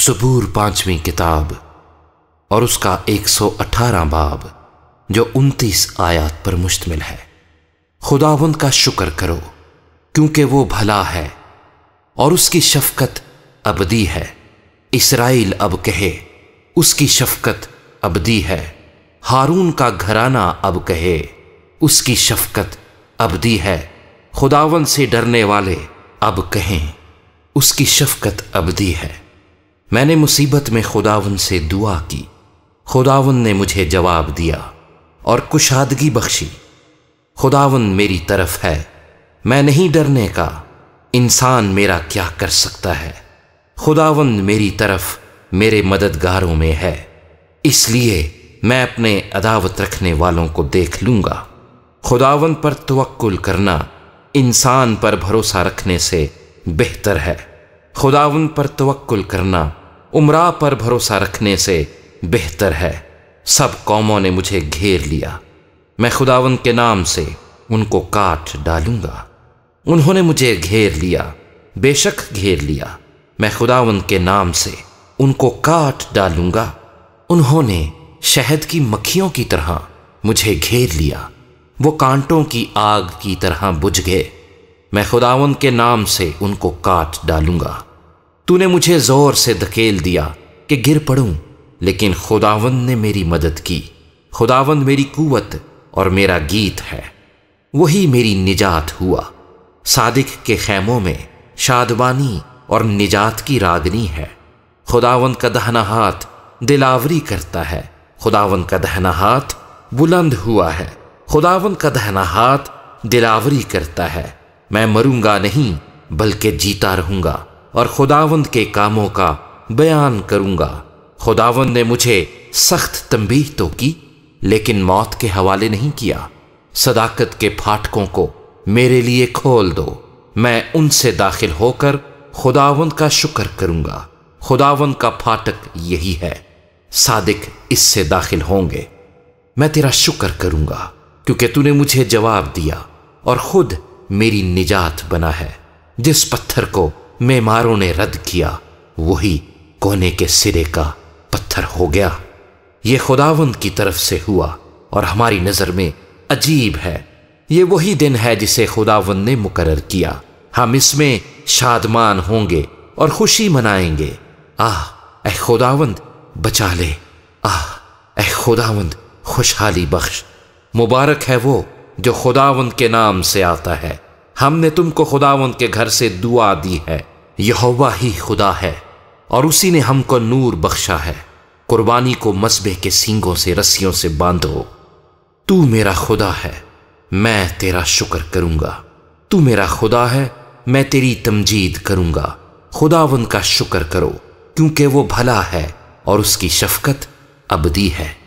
जबूर पांचवी किताब और उसका 118 बाब जो 29 आयात पर मुश्तमिल है खुदावंद का शुक्र करो क्योंकि वो भला है और उसकी शफकत अबदी है इसराइल अब कहे उसकी शफकत अबदी है हारून का घराना अब कहे उसकी शफकत अबदी है खुदावन से डरने वाले अब कहें उसकी शफकत अबदी है मैंने मुसीबत में खुदावन से दुआ की खुदावन ने मुझे जवाब दिया और कुशादगी बख्शी खुदावन मेरी तरफ है मैं नहीं डरने का इंसान मेरा क्या कर सकता है खुदावन मेरी तरफ मेरे मददगारों में है इसलिए मैं अपने अदावत रखने वालों को देख लूंगा खुदावन पर तवक्ल करना इंसान पर भरोसा रखने से बेहतर है खुदावन पर तवक्ल करना उमरा पर भरोसा रखने से बेहतर है सब कौमों ने मुझे घेर लिया मैं खुदावन के नाम से उनको काट डालूंगा उन्होंने मुझे घेर लिया बेशक घेर लिया मैं खुदावन के नाम से उनको काट डालूंगा उन्होंने शहद की मक्खियों की तरह मुझे घेर लिया वो कांटों की आग की तरह बुझ गए मैं खुदावन के नाम से उनको काट डालूंगा तूने मुझे ज़ोर से धकेल दिया कि गिर पड़ूं लेकिन खुदावंद ने मेरी मदद की खुदावंद मेरी कुवत और मेरा गीत है वही मेरी निजात हुआ सादिक के खैमों में शादबानी और निजात की रागनी है खुदावंद का दहना हाथ दिलावरी करता है खुदावंद का दहना हाथ बुलंद हुआ है खुदावंद का दहना हाथ दिलावरी करता है मैं मरूंगा नहीं बल्कि जीता रहूंगा और खुदावंद के कामों का बयान करूंगा खुदावंद ने मुझे सख्त तंबीह तो की लेकिन मौत के हवाले नहीं किया सदाकत के फाटकों को मेरे लिए खोल दो मैं उनसे दाखिल होकर खुदावंद का शुक्र करूंगा खुदावंद का फाटक यही है सादिक इससे दाखिल होंगे मैं तेरा शुक्र करूंगा क्योंकि तूने मुझे जवाब दिया और खुद मेरी निजात बना है जिस पत्थर को मेमारों ने रद्द किया वही कोने के सिरे का पत्थर हो गया ये खुदावंद की तरफ से हुआ और हमारी नज़र में अजीब है ये वही दिन है जिसे खुदावंद ने मुकर किया हम इसमें शादमान होंगे और खुशी मनाएंगे आह ए खुदावंद बचा ले आह ए खुदावंद खुशहाली बख्श मुबारक है वो जो खुदावंद के नाम से आता है हमने तुमको खुदावंत के घर से दुआ दी है यहोवा ही खुदा है और उसी ने हमको नूर बख्शा है कुर्बानी को मसबे के सींगों से रस्सियों से बांधो तू मेरा खुदा है मैं तेरा शुक्र करूंगा तू मेरा खुदा है मैं तेरी तमजीद करूंगा खुदावन का शुक्र करो क्योंकि वो भला है और उसकी शफकत अबदी है